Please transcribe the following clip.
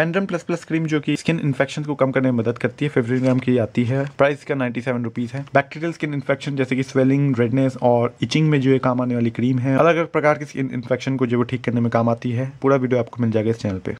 पेंड्रम plus plus cream जो कि skin infection को कम करने में मदद करती है फिफ्टीन ग्राम की आती है प्राइस का नाइन्टी सेवन रुपीज़ है बैक्टीरियल स्किन इन्फेक्शन जैसे कि स्वेलिंग रेडनेस और इचिंग में जो है काम आने वाली क्रीम है अलग अलग प्रकार की स्किन इन्फेक्शन को जो ठीक करने में काम आती है पूरा वीडियो आपको मिल जाएगा इस चैनल पर